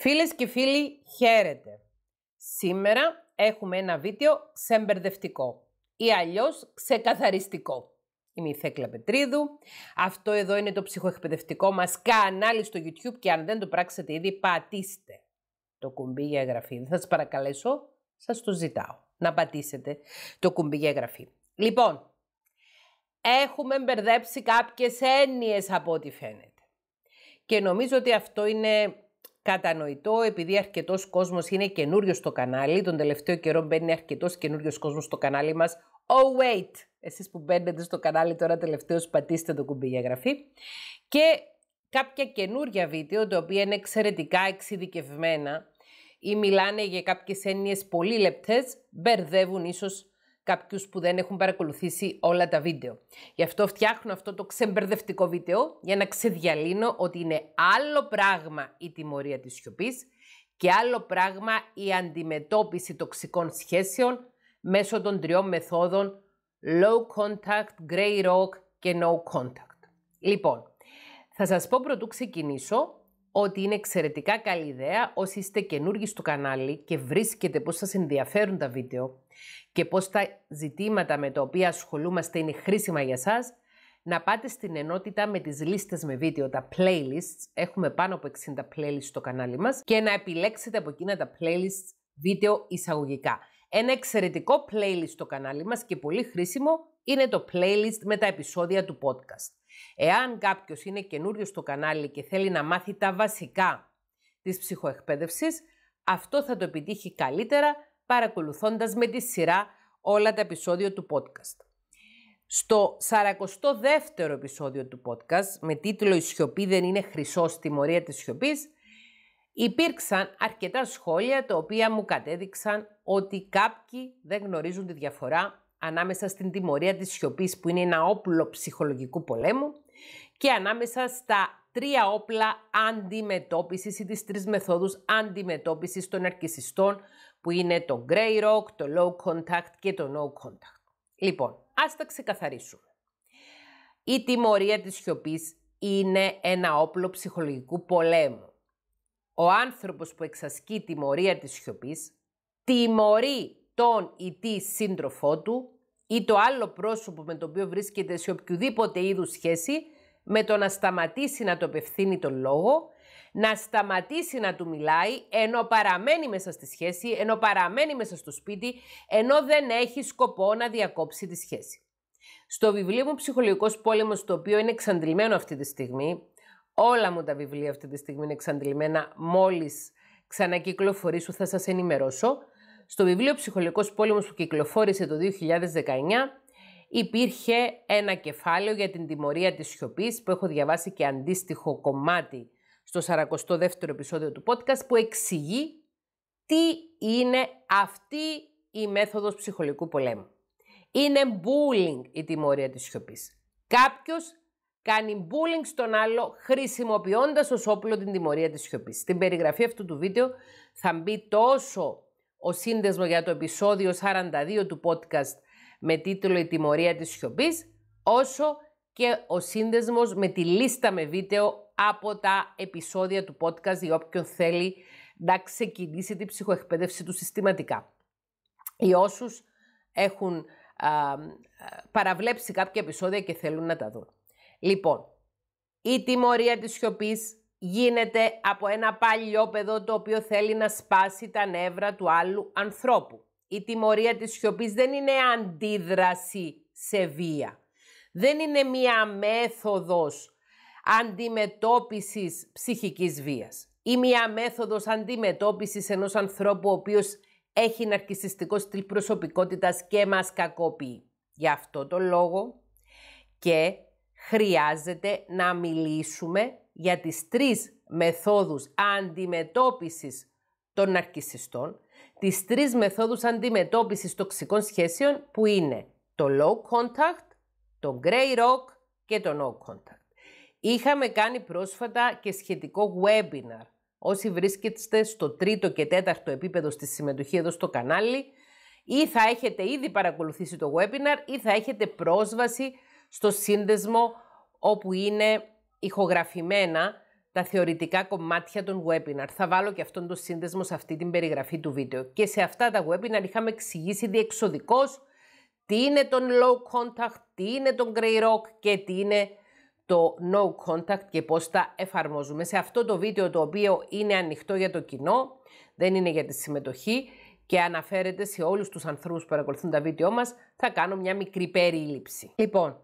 Φίλες και φίλοι, χαίρετε! Σήμερα έχουμε ένα βίντεο ξεμπερδευτικό ή αλλιώς ξεκαθαριστικό. Είμαι η Θέκλα Πετρίδου. Αυτό εδώ είναι το ψυχοεκπαιδευτικό μας κανάλι στο YouTube και αν δεν το πράξετε ήδη πατήστε το κουμπί για εγγραφή. Δεν θα σας παρακαλέσω, σας το ζητάω να πατήσετε το κουμπί για εγγραφή. Λοιπόν, έχουμε μπερδέψει κάποιες έννοιες από ό,τι φαίνεται. Και νομίζω ότι αυτό είναι κατανοητό επειδή αρκετός κόσμος είναι καινούριο στο κανάλι. Τον τελευταίο καιρό μπαίνει αρκετός καινούριος κόσμος στο κανάλι μας. Oh, wait! Εσείς που μπαίνετε στο κανάλι τώρα τελευταίος, πατήστε το κουμπί για γραφή. Και κάποια καινούρια βίντεο, τα οποία είναι εξαιρετικά εξειδικευμένα ή μιλάνε για κάποιες έννοιες πολύ λεπτές, μπερδεύουν ίσως κάποιους που δεν έχουν παρακολουθήσει όλα τα βίντεο. Γι' αυτό φτιάχνω αυτό το ξεμπερδευτικό βίντεο για να ξεδιαλύνω ότι είναι άλλο πράγμα η τιμωρία της σιωπής και άλλο πράγμα η αντιμετώπιση τοξικών σχέσεων μέσω των τριών μεθόδων low contact, grey rock και no contact. Λοιπόν, θα σας πω πρωτού ξεκινήσω ότι είναι εξαιρετικά καλή ιδέα όσοι είστε καινούργοι στο κανάλι και βρίσκετε πώς σας ενδιαφέρουν τα βίντεο και πώς τα ζητήματα με τα οποία ασχολούμαστε είναι χρήσιμα για σας, να πάτε στην ενότητα με τις λίστες με βίντεο, τα playlists, έχουμε πάνω από 60 playlists στο κανάλι μας, και να επιλέξετε από εκείνα τα playlists βίντεο εισαγωγικά. Ένα εξαιρετικό playlist στο κανάλι μας και πολύ χρήσιμο είναι το playlist με τα επεισόδια του podcast. Εάν κάποιος είναι καινούριος στο κανάλι και θέλει να μάθει τα βασικά της ψυχοεκπαίδευσης, αυτό θα το επιτύχει καλύτερα παρακολουθώντας με τη σειρά όλα τα επεισόδια του podcast. Στο 42ο επεισόδιο του podcast, με τίτλο «Η σιωπή δεν είναι χρυσό στη μορία της υπήρξαν αρκετά σχόλια τα οποία μου κατέδειξαν ότι κάποιοι δεν γνωρίζουν τη διαφορά ανάμεσα στην τιμωρία της σιωπής που είναι ένα όπλο ψυχολογικού πολέμου και ανάμεσα στα τρία όπλα αντιμετώπισης ή τις τρεις μεθόδους αντιμετώπισης των αρκισιστών που είναι το Grey Rock, το Low Contact και το No Contact. Λοιπόν, ας τα ξεκαθαρίσουμε. Η τιμωρία της σιωπής είναι ένα όπλο ψυχολογικού πολέμου. Ο άνθρωπος που εξασκεί τιμωρία της σιωπής τιμωρεί τον ή τη σύντροφό του ή το άλλο πρόσωπο με το οποίο βρίσκεται σε οποιοδήποτε είδους σχέση με το να σταματήσει να το απευθύνει τον λόγο, να σταματήσει να του μιλάει ενώ παραμένει μέσα στη σχέση, ενώ παραμένει μέσα στο σπίτι, ενώ δεν έχει σκοπό να διακόψει τη σχέση. Στο βιβλίο μου «Ψυχολογικός πόλεμος», το οποίο είναι εξαντλημένο αυτή τη στιγμή, όλα μου τα βιβλία αυτή τη στιγμή είναι εξαντλημένα, μόλις ξανακυκλοφορήσω θα σας ενημερώσω, στο βιβλίο «Ψυχολογικός πόλεμος» που κυκλοφόρησε το 2019 υπήρχε ένα κεφάλαιο για την τιμωρία της σιωπής που έχω διαβάσει και αντίστοιχο κομμάτι στο 42ο επεισόδιο του podcast που εξηγεί τι είναι αυτή η μέθοδος ψυχολογικού πολέμου. Είναι bullying η τιμωρία της σιωπής. Κάποιος κάνει bullying στον άλλο χρησιμοποιώντας ως όπλο την τιμωρία της σιωπής. Στην περιγραφή αυτού του βίντεο θα μπει τόσο ο σύνδεσμος για το επεισόδιο 42 του podcast με τίτλο «Η τιμωρία της σιωπής», όσο και ο σύνδεσμος με τη λίστα με βίντεο από τα επεισόδια του podcast για όποιον θέλει να ξεκινήσει την ψυχοεκπαίδευση του συστηματικά. Οι όσους έχουν παραβλέψει κάποια επεισόδια και θέλουν να τα δουν. Λοιπόν, η τιμωρία της σιωπής γίνεται από ένα παλιό παιδό το οποίο θέλει να σπάσει τα νεύρα του άλλου ανθρώπου. Η τιμωρία της σιωπής δεν είναι αντίδραση σε βία. Δεν είναι μία μέθοδος αντιμετώπισης ψυχικής βίας ή μία μέθοδος αντιμετώπισης ενός ανθρώπου ο οποίος έχει ναρκισιστικό στυλ προσωπικότητας και μας κακοποιεί. Γι' αυτό το λόγο και χρειάζεται να μιλήσουμε για τις τρεις μεθόδους αντιμετώπισης των ναρκισιστών, τις τρεις μεθόδους αντιμετώπισης τοξικών σχέσεων που είναι το low contact, το grey rock και το no contact. Είχαμε κάνει πρόσφατα και σχετικό webinar. Όσοι βρίσκεστε στο τρίτο και τέταρτο επίπεδο στη συμμετοχή εδώ στο κανάλι, ή θα έχετε ήδη παρακολουθήσει το webinar ή θα έχετε πρόσβαση στο σύνδεσμο όπου είναι ηχογραφημένα τα θεωρητικά κομμάτια των webinar. Θα βάλω και αυτόν τον σύνδεσμο σε αυτή την περιγραφή του βίντεο. Και σε αυτά τα webinar είχαμε εξηγήσει διεξοδικώς τι είναι το low contact, τι είναι το grey rock και τι είναι το no contact και πώς τα εφαρμόζουμε. Σε αυτό το βίντεο το οποίο είναι ανοιχτό για το κοινό, δεν είναι για τη συμμετοχή και αναφέρεται σε όλους τους ανθρώπους που παρακολουθούν τα βίντεο μας, θα κάνω μια μικρή περίληψη. Λοιπόν,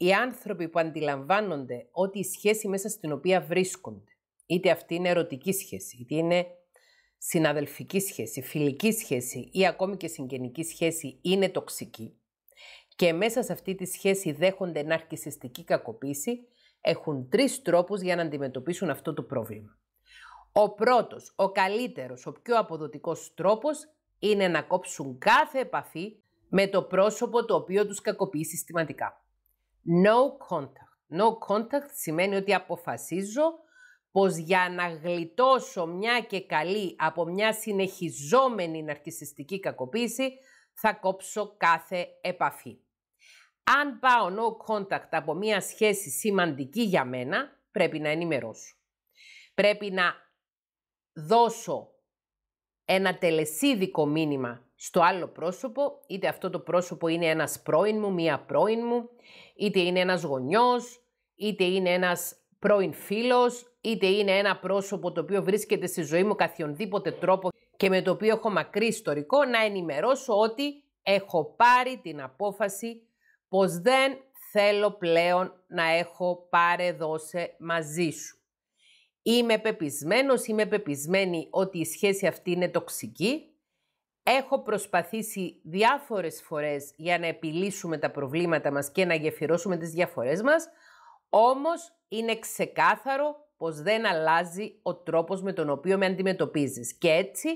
οι άνθρωποι που αντιλαμβάνονται ότι η σχέση μέσα στην οποία βρίσκονται, είτε αυτή είναι ερωτική σχέση, είτε είναι συναδελφική σχέση, φιλική σχέση ή ακόμη και συγγενική σχέση, είναι τοξική και μέσα σε αυτή τη σχέση δέχονται ναρκισιστική κακοποίηση, έχουν τρεις τρόπους για να αντιμετωπίσουν αυτό το πρόβλημα. Ο πρώτος, ο καλύτερος, ο πιο αποδοτικός τρόπος είναι να κόψουν κάθε επαφή με το πρόσωπο το οποίο τους κακοποιεί συστηματικά. No contact. No contact σημαίνει ότι αποφασίζω πως για να γλιτώσω μια και καλή από μια συνεχιζόμενη ναρκισιστική κακοποίηση, θα κόψω κάθε επαφή. Αν πάω no contact από μια σχέση σημαντική για μένα, πρέπει να ενημερώσω. Πρέπει να δώσω ένα τελεσίδικο μήνυμα στο άλλο πρόσωπο, είτε αυτό το πρόσωπο είναι ένας πρώην μου, μία πρώην μου, είτε είναι ένας γονιός, είτε είναι ένας πρώην φίλος, είτε είναι ένα πρόσωπο το οποίο βρίσκεται στη ζωή μου καθιονδήποτε τρόπο και με το οποίο έχω μακρύ ιστορικό, να ενημερώσω ότι έχω πάρει την απόφαση πως δεν θέλω πλέον να έχω παρεδώσει μαζί σου. Είμαι πεπισμένος, είμαι πεπισμένη ότι η σχέση αυτή είναι τοξική. Έχω προσπαθήσει διάφορες φορές για να επιλύσουμε τα προβλήματα μας και να γεφυρώσουμε τις διαφορές μας, όμως είναι ξεκάθαρο πως δεν αλλάζει ο τρόπος με τον οποίο με αντιμετωπίζεις. Και έτσι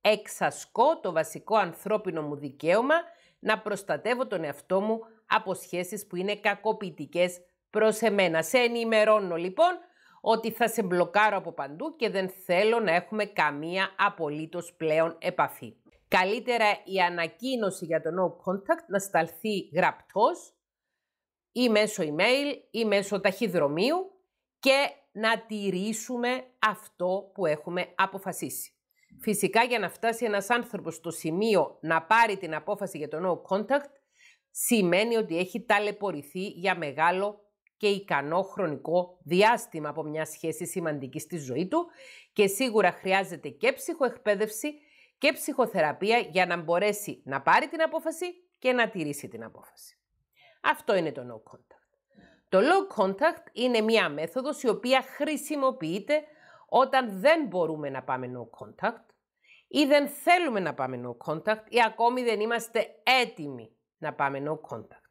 εξασκώ το βασικό ανθρώπινο μου δικαίωμα να προστατεύω τον εαυτό μου από σχέσεις που είναι κακοποιητικές προς εμένα. Σε ενημερώνω λοιπόν ότι θα σε μπλοκάρω από παντού και δεν θέλω να έχουμε καμία απολύτως πλέον επαφή. Καλύτερα η ανακοίνωση για το no contact να σταλθεί γραπτός ή μέσω email ή μέσω ταχυδρομείου και να τηρήσουμε αυτό που έχουμε αποφασίσει. Φυσικά για να φτάσει ένας άνθρωπος στο σημείο να πάρει την απόφαση για το no contact σημαίνει ότι έχει ταλαιπωρηθεί για μεγάλο και ικανό χρονικό διάστημα από μια σχέση σημαντική στη ζωή του και σίγουρα χρειάζεται και ψυχοεκπαίδευση και ψυχοθεραπεία για να μπορέσει να πάρει την απόφαση και να τηρήσει την απόφαση. Αυτό είναι το no contact. Το low contact είναι μια μέθοδος η οποία χρησιμοποιείται όταν δεν μπορούμε να πάμε no contact ή δεν θέλουμε να πάμε no contact ή ακόμη δεν είμαστε έτοιμοι να πάμε no contact.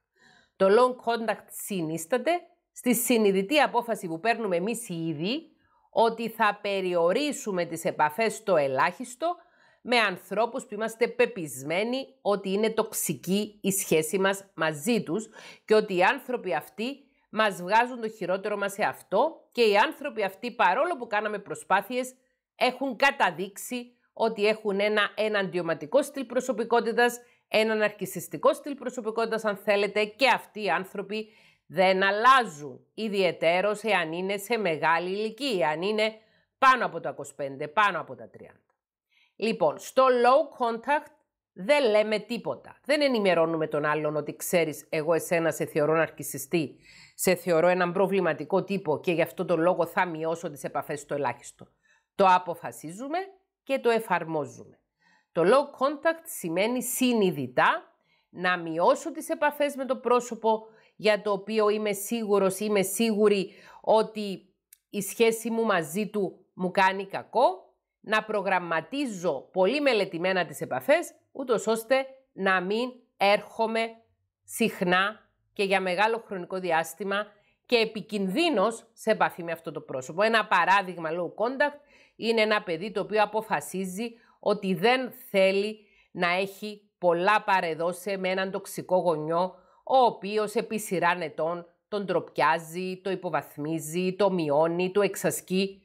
Το long contact συνίσταται στη συνειδητή απόφαση που παίρνουμε εμείς οι ίδιοι ότι θα περιορίσουμε τις επαφές στο ελάχιστο με ανθρώπους που είμαστε πεπισμένοι ότι είναι τοξική η σχέση μας μαζί τους και ότι οι άνθρωποι αυτοί μας βγάζουν το χειρότερο μας σε αυτό και οι άνθρωποι αυτοί παρόλο που κάναμε προσπάθειες έχουν καταδείξει ότι έχουν ένα εναντιωματικό στυλ προσωπικότητας, έναν αρκισιστικό στυλ προσωπικότητας αν θέλετε και αυτοί οι άνθρωποι δεν αλλάζουν, ιδιαιτέρως εάν είναι σε μεγάλη ηλικία, αν είναι πάνω από τα 25, πάνω από τα 30. Λοιπόν, στο low contact δεν λέμε τίποτα. Δεν ενημερώνουμε τον άλλον ότι ξέρεις εγώ εσένα σε θεωρώ ναρκισιστή, σε θεωρώ έναν προβληματικό τύπο και γι' αυτό τον λόγο θα μειώσω τις επαφές στο ελάχιστο. Το αποφασίζουμε και το εφαρμόζουμε. Το low contact σημαίνει συνειδητά να μειώσω τις επαφές με το πρόσωπο, για το οποίο είμαι σίγουρος, είμαι σίγουρη ότι η σχέση μου μαζί του μου κάνει κακό, να προγραμματίζω πολύ μελετημένα τις επαφές, ούτως ώστε να μην έρχομαι συχνά και για μεγάλο χρονικό διάστημα και επικίνδυνος σε επαφή με αυτό το πρόσωπο. Ένα παράδειγμα low contact είναι ένα παιδί το οποίο αποφασίζει ότι δεν θέλει να έχει πολλά παρεδόσε με έναν τοξικό γονιό ο οποίος επί σειράν ετών τον τροπιάζει, το υποβαθμίζει, το μειώνει, το εξασκεί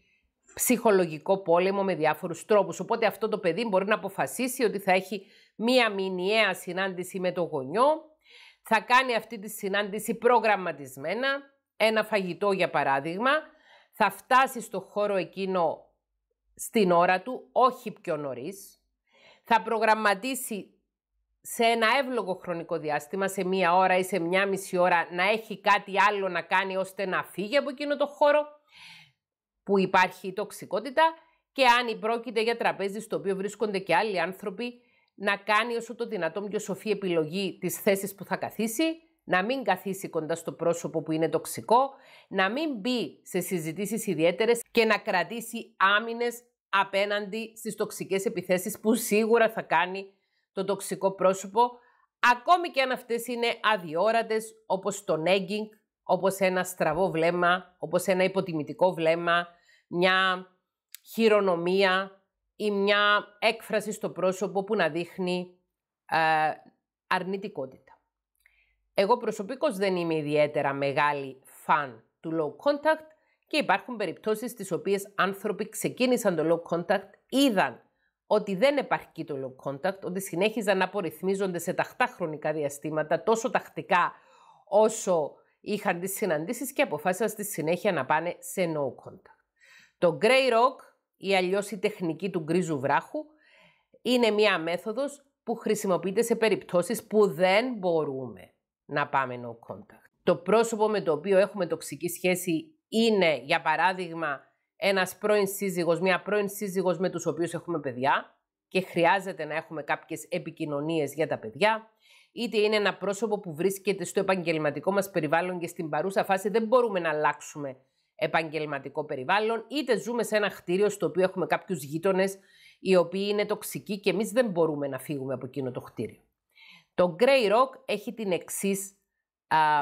ψυχολογικό πόλεμο με διάφορους τρόπους. Οπότε αυτό το παιδί μπορεί να αποφασίσει ότι θα έχει μία μηνιαία συνάντηση με το γονιό, θα κάνει αυτή τη συνάντηση προγραμματισμένα, ένα φαγητό για παράδειγμα, θα φτάσει στο χώρο εκείνο στην ώρα του, όχι πιο νωρίς, θα προγραμματίσει σε ένα εύλογο χρονικό διάστημα, σε μία ώρα ή σε μία μισή ώρα, να έχει κάτι άλλο να κάνει ώστε να φύγει από εκείνο το χώρο που υπάρχει η τοξικότητα και αν πρόκειται για τραπέζι στο οποίο βρίσκονται και άλλοι άνθρωποι, να κάνει όσο το δυνατόν πιο σοφή επιλογή της θέσης που θα καθίσει, να μην καθίσει κοντά στο πρόσωπο που είναι τοξικό, να μην μπει σε συζητήσεις ιδιαίτερες και να κρατήσει άμυνες απέναντι στις τοξικές επιθέσεις που σίγουρα θα κάνει το τοξικό πρόσωπο, ακόμη και αν αυτές είναι αδιόρατες, όπως το nagging, όπως ένα στραβό βλέμμα, όπως ένα υποτιμητικό βλέμμα, μια χειρονομία ή μια έκφραση στο πρόσωπο που να δείχνει ε, αρνητικότητα. Εγώ προσωπικώς δεν είμαι ιδιαίτερα μεγάλη φαν του low contact και υπάρχουν περιπτώσεις στις οποίες άνθρωποι ξεκίνησαν το low contact, είδαν ότι δεν επαρκεί το low contact, ότι συνέχιζαν να απορριθμίζονται σε ταχτά χρονικά διαστήματα, τόσο τακτικά όσο είχαν τις συναντήσεις και αποφάσισαν στη συνέχεια να πάνε σε no contact. Το Grey Rock ή αλλιώς η τεχνική του γκρίζου βράχου είναι μια μέθοδος που χρησιμοποιείται σε περιπτώσεις που δεν μπορούμε να πάμε no contact. Το πρόσωπο με το οποίο έχουμε τοξική σχέση είναι, για παράδειγμα, ένας πρώην σύζυγος, μια πρώην σύζυγος με τους οποίους έχουμε παιδιά και χρειάζεται να έχουμε κάποιες επικοινωνίες για τα παιδιά. Είτε είναι ένα πρόσωπο που βρίσκεται στο επαγγελματικό μας περιβάλλον και στην παρούσα φάση δεν μπορούμε να αλλάξουμε επαγγελματικό περιβάλλον, είτε ζούμε σε ένα χτίριο στο οποίο έχουμε κάποιους γείτονες οι οποίοι είναι τοξικοί και εμείς δεν μπορούμε να φύγουμε από εκείνο το χτίριο. Το Grey Rock έχει την εξής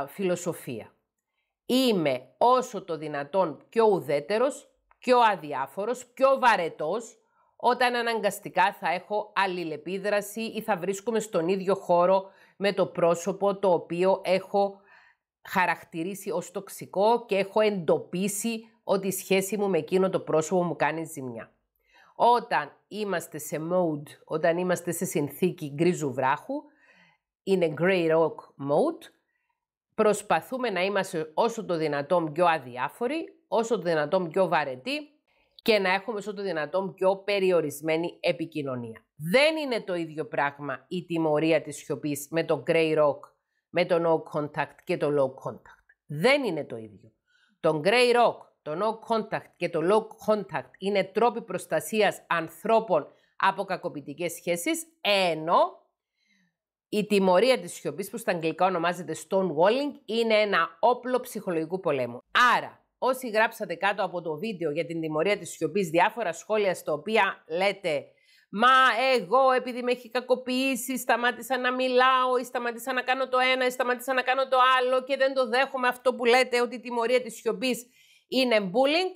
φιλοσοφία. Είμαι όσο το δυνατόν πιο ουδέτερος πιο αδιάφορος, πιο βαρετός, όταν αναγκαστικά θα έχω αλληλεπίδραση ή θα βρίσκομαι στον ίδιο χώρο με το πρόσωπο το οποίο έχω χαρακτηρίσει ως τοξικό και έχω εντοπίσει ότι η σχέση μου με εκείνο το πρόσωπο μου κάνει ζημιά. Όταν είμαστε σε mode, όταν είμαστε σε συνθήκη γκρίζου βράχου, είναι grey rock mode, προσπαθούμε να είμαστε όσο το δυνατόν πιο αδιάφοροι, όσο το δυνατόν πιο βαρετή και να έχουμε όσο το δυνατόν πιο περιορισμένη επικοινωνία. Δεν είναι το ίδιο πράγμα η τιμωρία της σιωπής με το grey rock, με το no contact και το low contact. Δεν είναι το ίδιο. Το grey rock, το no contact και το low contact είναι τρόποι προστασίας ανθρώπων από κακοποιητικές σχέσεις, ενώ η τιμωρία της σιωπής που στα αγγλικά ονομάζεται stonewalling είναι ένα όπλο ψυχολογικού πολέμου. Άρα, Όσοι γράψατε κάτω από το βίντεο για την τιμωρία της σιωπής διάφορα σχόλια στα οποία λέτε «Μα εγώ επειδή με έχει κακοποιήσει σταμάτησα να μιλάω ή σταμάτησα να κάνω το ένα ή σταμάτησα να κάνω το άλλο και δεν το δέχομαι αυτό που λέτε ότι η τιμωρία της σιωπής είναι bullying»,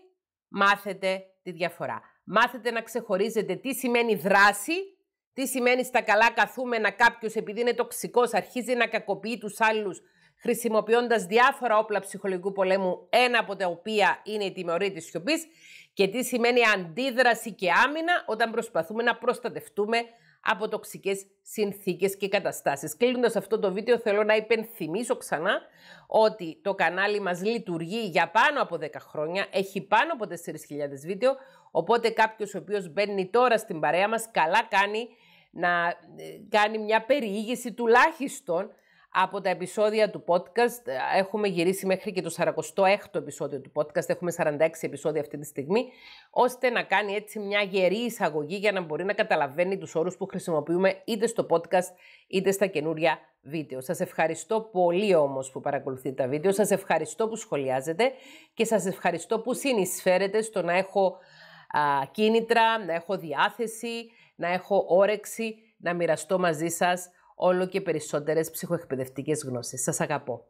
μάθετε τη διαφορά. Μάθετε να ξεχωρίζετε τι σημαίνει δράση, τι σημαίνει στα καλά καθούμενα κάποιος επειδή είναι τοξικός, αρχίζει να κακοποιεί τους άλλους χρησιμοποιώντας διάφορα όπλα ψυχολογικού πολέμου, ένα από τα οποία είναι η τιμωρή της σιωπής και τι σημαίνει αντίδραση και άμυνα όταν προσπαθούμε να προστατευτούμε από τοξικές συνθήκες και καταστάσεις. Κλείνοντας αυτό το βίντεο θέλω να υπενθυμίσω ξανά ότι το κανάλι μας λειτουργεί για πάνω από 10 χρόνια, έχει πάνω από 4.000 βίντεο, οπότε κάποιος ο οποίος μπαίνει τώρα στην παρέα μας καλά κάνει να ε, κάνει μια περιήγηση τουλάχιστον από τα επεισόδια του podcast. Ε, έχουμε γυρίσει μέχρι και το 46ο επεισόδιο του podcast. Έχουμε 46 επεισόδια αυτή τη στιγμή, ώστε να κάνει έτσι μια γερή εισαγωγή για να μπορεί να καταλαβαίνει τους όρους που χρησιμοποιούμε είτε στο podcast είτε στα καινούρια βίντεο. Σας ευχαριστώ πολύ όμως που παρακολουθείτε τα βίντεο, σας ευχαριστώ που σχολιάζετε και σας ευχαριστώ που συνεισφέρετε στο να έχω κίνητρα, να έχω διάθεση, να έχω όρεξη, να μοιραστώ μαζί σας όλο και περισσότερες ψυχοεκπαιδευτικές γνώσεις. Σας αγαπώ.